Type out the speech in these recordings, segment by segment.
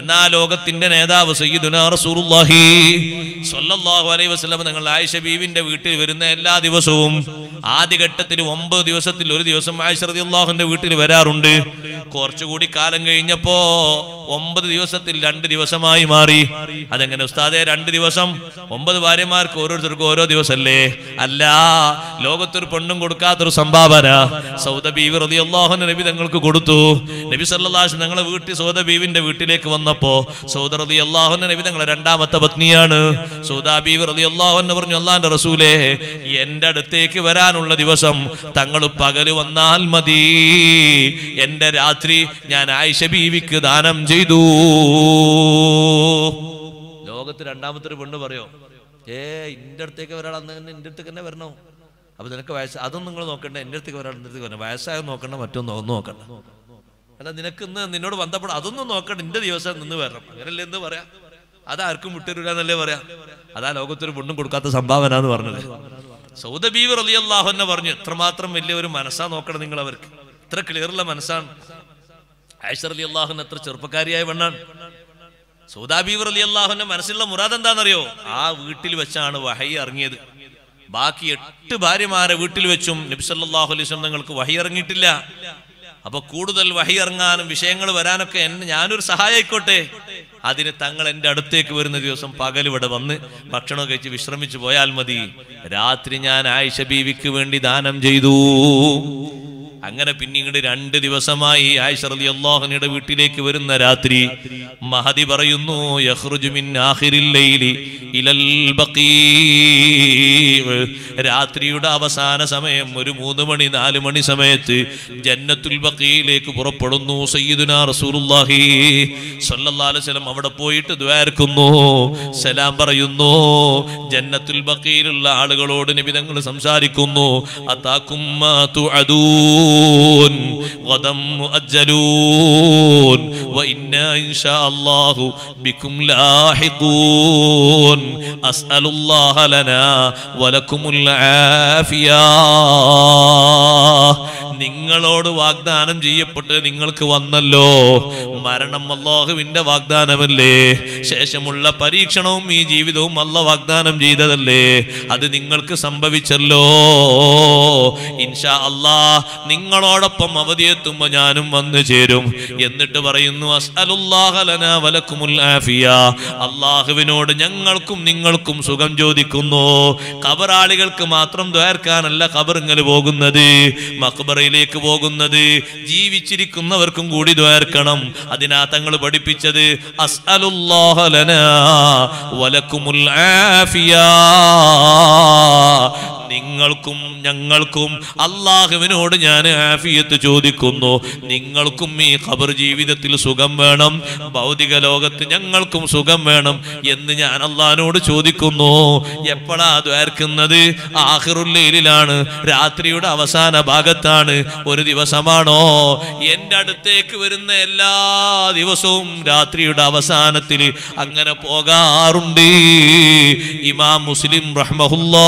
എന്നാ ലോകത്തിന്റെ നേതാവ് വസല്ലം നിങ്ങൾ ആയിഷ ബീവിന്റെ വീട്ടിൽ വരുന്ന എല്ലാ ദിവസവും ആദ്യഘട്ടത്തിൽ ഒമ്പത് ദിവസത്തിൽ ഒരു ദിവസം ആയിഷ റതിയുള്ളാഹുന്റെ വീട്ടിൽ വരാറുണ്ട് കുറച്ചുകൂടി കാലം കഴിഞ്ഞപ്പോ ഒമ്പത് ദിവസത്തിൽ രണ്ട് ദിവസമായി മാറി അതെങ്ങനെ ഉസ്താദെ രണ്ട് ദിവസം ഒമ്പത് ഭാര്യമാർക്ക് ഓരോരുത്തർക്കും ഓരോ ദിവസമല്ലേ അല്ല ലോകത്തൊരു പെണ്ണും കൊടുക്കാത്തൊരു സംഭാവന സൗദ ബീവി റതിയല്ലാഹു നബി തങ്ങൾക്ക് കൊടുത്തു നബി സല്ലാസ് ഞങ്ങളെ വീട്ടിൽ സൗദ ബീവിന്റെ വീട്ടിലേക്ക് വന്നപ്പോ സൗദ റതി അള്ളാഹു നബി തങ്ങളെ രണ്ടാമത്തെ പത്നിയാണ് സൗദ ബീവ് റതി അള്ളാഹു എന്ന് പറഞ്ഞു അള്ളാന്റെ റസൂലേ എന്റെ അടുത്തേക്ക് വരാനുള്ള ദിവസം തങ്ങൾ പകല് വന്നാൽ മതി എന്റെ രാ രാത്രി ഞാൻ ആയിഷ ബീവിക്ക് ദാനം ചെയ്തു ലോകത്ത് രണ്ടാമത്തെ ഒരു പെണ്ണ് പറയോ ഏ ഇന്റെ അടുത്തേക്ക് വരാൾ അന്ന് തന്നെ എന്റെ അടുത്തേക്ക് തന്നെ വരണോ അപ്പൊ നിനക്ക് വയസ്സ് അതൊന്നും നിങ്ങൾ നോക്കണ്ട എന്റെ അടുത്തേക്ക് വരാൾ അടുത്ത് വരണം വയസ്സായ നോക്കണ്ട മറ്റൊന്നും ഒന്നും നോക്കണ്ട അല്ല നിനക്ക് ഇന്ന് നിന്നോട് ബന്ധപ്പെടാം അതൊന്നും നോക്കണ്ട എന്റെ ദിവസം നിന്ന് വരണം അങ്ങനല്ലേ എന്ത് പറയാം അതാർക്കും വിട്ടരുക എന്നല്ലേ പറയാം അതാ ലോകത്തൊരു പെണ്ണും കൊടുക്കാത്ത സംഭാവന എന്ന് പറഞ്ഞത് സൗദ അലിയല്ലാഹു എന്നെ പറഞ്ഞു എത്രമാത്രം വലിയ ഒരു മനസ്സാ നോക്കണം നിങ്ങൾ അവർക്ക് ഇത്ര ക്ലിയറുള്ള മനസ്സാണ് ആയിഷ അലി അള്ളാഹുൻ എത്ര ചെറുപ്പക്കാരിയായ പെണ്ണാണ് സൗദാബീവർ അലി അള്ളാഹുന്റെ മനസ്സിലുള്ള മുറാദ് എന്താണെന്നറിയോ ആ വീട്ടിൽ വെച്ചാണ് വഹൈ ഇറങ്ങിയത് ബാക്കി എട്ട് ഭാര്യമാരെ വീട്ടിൽ വെച്ചും നബ്സല്ലാഹു അലൈസ് നിങ്ങൾക്ക് വഹി ഇറങ്ങിയിട്ടില്ല അപ്പൊ കൂടുതൽ വഹി ഇറങ്ങാനും വിഷയങ്ങൾ വരാനൊക്കെ എന്നെ ഞാനൊരു സഹായിക്കോട്ടെ അതിന് തങ്ങൾ എന്റെ അടുത്തേക്ക് വരുന്ന ദിവസം പകൽ ഇവിടെ വന്ന് ഭക്ഷണം കഴിച്ച് വിശ്രമിച്ചു പോയാൽ മതി രാത്രി ഞാൻ ആയിഷ ബീവിക്ക് വേണ്ടി ദാനം ചെയ്തു അങ്ങനെ പിന്നീട് രണ്ട് ദിവസമായി ആയിഷ റലി വീട്ടിലേക്ക് വരുന്ന രാത്രി മഹതി പറയുന്നു രാത്രിയുടെ അവസാന സമയം ഒരു മൂന്ന് മണി നാല് മണി സമയത്ത് ജന്നത്തുൽ ബക്കിയിലേക്ക് പുറപ്പെടുന്നു സയ്യിദുന റസൂലുല്ലാഹി സല്ലല്ലാസ്ലം അവിടെ പോയിട്ട് ദ്വാരക്കുന്നു സലാം പറയുന്നു ജന്നത്തുൽ ബക്കിയിലുള്ള ആളുകളോട് നിബിതങ്ങൾ സംസാരിക്കുന്നു അതാക്കും مؤجلون غدا مؤجلون وإنا إن شاء الله بكم لاحقون أسأل الله لنا ولكم العافية നിങ്ങളോട് വാഗ്ദാനം ചെയ്യപ്പെട്ട് നിങ്ങൾക്ക് വന്നല്ലോ മരണം അള്ളാഹുവിന്റെ വാഗ്ദാനമല്ലേ ശേഷമുള്ള പരീക്ഷണവും ഈ ജീവിതവും അല്ല വാഗ്ദാനം ചെയ്തതല്ലേ അത് നിങ്ങൾക്ക് സംഭവിച്ചല്ലോ ഇൻഷാ അല്ലാ നിങ്ങളോടൊപ്പം അവധിയെത്തുമ്പോൾ ഞാനും വന്നു ചേരും എന്നിട്ട് പറയുന്നു അള്ളാഹുവിനോട് ഞങ്ങൾക്കും നിങ്ങൾക്കും സുഖം ചോദിക്കുന്നു കബറാളികൾക്ക് മാത്രം ദ്വാർക്കാനല്ല കബറിങ്ങൽ പോകുന്നത് മക്ബറയിൽ സ്വർഗത്തിലേക്ക് പോകുന്നത് ജീവിച്ചിരിക്കുന്നവർക്കും കൂടി ദ്വേർക്കണം അതിനാ തങ്ങൾ പഠിപ്പിച്ചത് വലക്കുമുൽ നിങ്ങൾ നിങ്ങൾക്കും ഞങ്ങൾക്കും അള്ളാഹുവിനോട് ഞാൻ ആഫിയത്ത് ചോദിക്കുന്നു നിങ്ങൾക്കും ഈ ഖബർ ജീവിതത്തിൽ സുഖം വേണം ഭൗതിക ലോകത്ത് ഞങ്ങൾക്കും സുഖം വേണം എന്ന് ഞാൻ അള്ളഹാനോട് ചോദിക്കുന്നു എപ്പോഴാ ദ്വാർക്കുന്നത് ആഹിറുല്ലയിലാണ് രാത്രിയുടെ അവസാന ഭാഗത്താണ് ഒരു ദിവസമാണോ എൻ്റെ അടുത്തേക്ക് വരുന്ന എല്ലാ ദിവസവും രാത്രിയുടെ അവസാനത്തിൽ അങ്ങനെ പോകാറുണ്ട് ഇമാം മുസ്ലിം റഹ്മഹുല്ലാ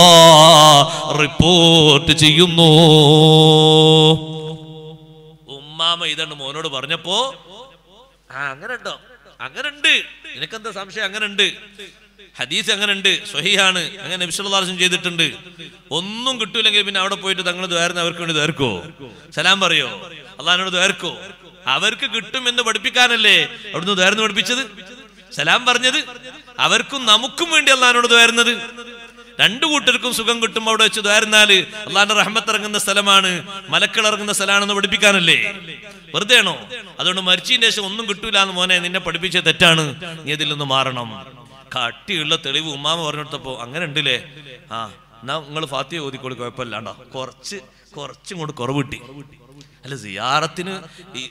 റിപ്പോർട്ട് ചെയ്യുന്നു ഉമ്മാമ ഇതാണ് മോനോട് പറഞ്ഞപ്പോ ആ അങ്ങനെ ഉണ്ടോ അങ്ങനെ ഉണ്ട് നിനക്കെന്താ സംശയം അങ്ങനെ ഉണ്ട് ഹദീസ് അങ്ങനെ ഉണ്ട് സ്വഹിയാണ് അങ്ങനെ നബിസ്വല്ലാസം ചെയ്തിട്ടുണ്ട് ഒന്നും കിട്ടൂലെങ്കിൽ പിന്നെ അവിടെ പോയിട്ട് തങ്ങൾ ദ്വാരുന്ന അവർക്ക് വേണ്ടി ദ്വാർക്കോ സലാം പറയോ അള്ളഹാനോട് ദ്വാർക്കോ അവർക്ക് കിട്ടും എന്ന് പഠിപ്പിക്കാനല്ലേ അവിടുന്ന് ദ്വാരുന്ന് പഠിപ്പിച്ചത് സലാം പറഞ്ഞത് അവർക്കും നമുക്കും വേണ്ടി അള്ളഹാനോട് ദ്വാരുന്നത് രണ്ടു കൂട്ടർക്കും സുഖം കിട്ടും അവിടെ വെച്ച് ദ്വാരുന്നാല് അള്ളാഹിന്റെ റഹ്മത്ത് ഇറങ്ങുന്ന സ്ഥലമാണ് മലക്കൾ ഇറങ്ങുന്ന സ്ഥലമാണെന്ന് പഠിപ്പിക്കാനല്ലേ വെറുതെ ആണോ അതുകൊണ്ട് മരിച്ചതിന് ശേഷം ഒന്നും കിട്ടൂല എന്ന് മോനെ നിന്നെ പഠിപ്പിച്ച തെറ്റാണ് നീ ഇതിൽ നിന്ന് മാറണം കട്ടിയുള്ള തെളിവ് ഉമ്മാമ പറഞ്ഞെടുത്തപ്പോ അങ്ങനെ ഉണ്ടല്ലേ ആ എന്നാ നിങ്ങൾ ഫാത്തിയ ഓതിക്കോളി കുഴപ്പമില്ലാണ്ടോ കുറച്ച് കുറച്ചും കൂടെ കുറവ് കിട്ടി അല്ല സിയാറത്തിന്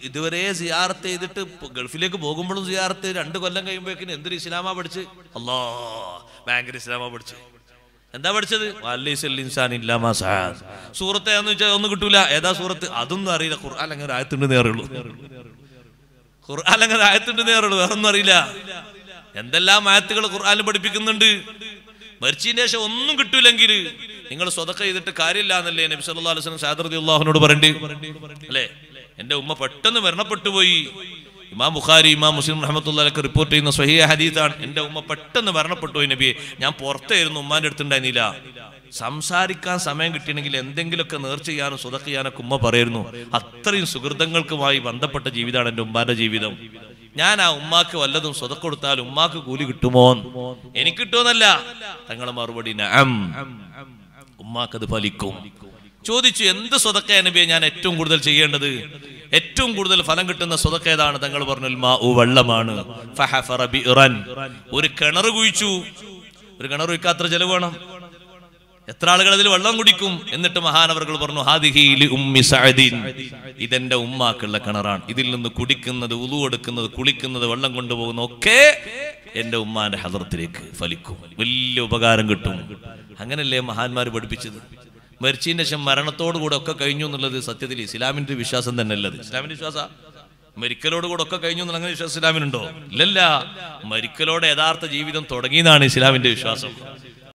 ഇതുവരെ സിയാറത്ത് ചെയ്തിട്ട് ഗൾഫിലേക്ക് പോകുമ്പോഴും സിയാറത്ത് രണ്ട് കൊല്ലം കഴിയുമ്പോഴേക്കും എന്തൊരു ഇസ്ലാമാ പഠിച്ച് അല്ലോ ഭയങ്കര ഇസ്ലാമാ പഠിച്ച് എന്താ പഠിച്ചത് സൂറത്ത് ഒന്നും കിട്ടൂല ഏതാ സൂറത്ത് അതൊന്നും അറിയില്ല ഖുർആൻ അങ്ങനെ ആയത്തുണ്ടെന്നേ നേറുള്ളൂ ഖുർആൻ അങ്ങനെ ആയത്തുണ്ടെന്നേ നേറുള്ളൂ വേറെ ഒന്നും അറിയില്ല എന്തെല്ലാം ആയത്തുകൾ ഖുർആൻ പഠിപ്പിക്കുന്നുണ്ട് മരിച്ചതിന് ശേഷം ഒന്നും കിട്ടൂലെങ്കിൽ നിങ്ങൾ സ്വതക്ക ചെയ്തിട്ട് കാര്യമില്ല എന്നല്ലേ നബി സല്ലാ അലൈഹി സാദർദി അള്ളാഹുനോട് പറയണ്ട് അല്ലേ എന്റെ ഉമ്മ പെട്ടെന്ന് മരണപ്പെട്ടു പോയി ഇമാം ബുഖാരി ഇമാം മുസ്ലിം റഹമത്തുള്ളൊക്കെ റിപ്പോർട്ട് ചെയ്യുന്ന സ്വഹിയ ഹദീസാണ് എൻ്റെ ഉമ്മ പെട്ടെന്ന് മരണപ്പെട്ടു പോയി നബിയെ ഞാൻ പുറത്തായിരുന്നു ഉമ്മാൻ്റെ അടുത്തുണ്ടായിരുന്നില്ല സംസാരിക്കാൻ സമയം കിട്ടിയെങ്കിൽ എന്തെങ്കിലുമൊക്കെ നേർച്ച ചെയ്യാനും സുതക്ക് ചെയ്യാനൊക്കെ ഉമ്മ പറയുന്നു അത്രയും സുഹൃതങ്ങൾക്കുമായി ബന്ധപ്പെട്ട ജീവിതമാണ് എൻ്റെ ഉമ്മാന്റെ ജീവിതം ഞാൻ ആ ഉമ്മാക്ക് വല്ലതും സ്വതക്ക് കൊടുത്താൽ ഉമ്മാക്ക് കൂലി കിട്ടുമോ എനിക്ക് കിട്ടുമോന്നല്ല തങ്ങളെ മറുപടി ഉമ്മാക്കത് ഫലിക്കും ചോദിച്ചു എന്ത് സ്വതക്ക നബിയെ ഞാൻ ഏറ്റവും കൂടുതൽ ചെയ്യേണ്ടത് ഏറ്റവും കൂടുതൽ ഫലം കിട്ടുന്ന സ്വതക്ക ഏതാണ് തങ്ങൾ പറഞ്ഞു മാ ഉ വെള്ളമാണ് ഒരു കിണർ കുഴിച്ചു ഒരു കിണർ കുഴിക്കാത്ര ചെലവ് വേണം എത്ര ആളുകൾ അതിൽ വെള്ളം കുടിക്കും എന്നിട്ട് മഹാനവർകൾ പറഞ്ഞു ഹാദിഹിയിൽ ഉമ്മി സഹദീൻ ഇതെന്റെ ഉമ്മാക്കുള്ള കിണറാണ് ഇതിൽ നിന്ന് കുടിക്കുന്നത് ഉളു എടുക്കുന്നത് കുളിക്കുന്നത് വെള്ളം കൊണ്ടുപോകുന്ന ഒക്കെ എന്റെ ഉമ്മാന്റെ ഹദർത്തിലേക്ക് ഫലിക്കും വലിയ ഉപകാരം കിട്ടും അങ്ങനല്ലേ മഹാന്മാർ പഠിപ്പിച്ചത് മരിച്ചതിന് ശേഷം കൂടെ ഒക്കെ കഴിഞ്ഞു എന്നുള്ളത് സത്യത്തിൽ ഇസ്ലാമിന്റെ വിശ്വാസം തന്നെ അല്ലത് ഇസ്ലാമിന്റെ വിശ്വാസ മരിക്കലോട് കൂടെ ഒക്കെ കഴിഞ്ഞു എന്നുള്ള അങ്ങനെ വിശ്വാസം ഇസ്ലാമിനുണ്ടോ ഇല്ലല്ല മരിക്കലോടെ യഥാർത്ഥ ജീവിതം തുടങ്ങിയെന്നാണ് ഇസ്ലാമിന്റെ വിശ്വാസം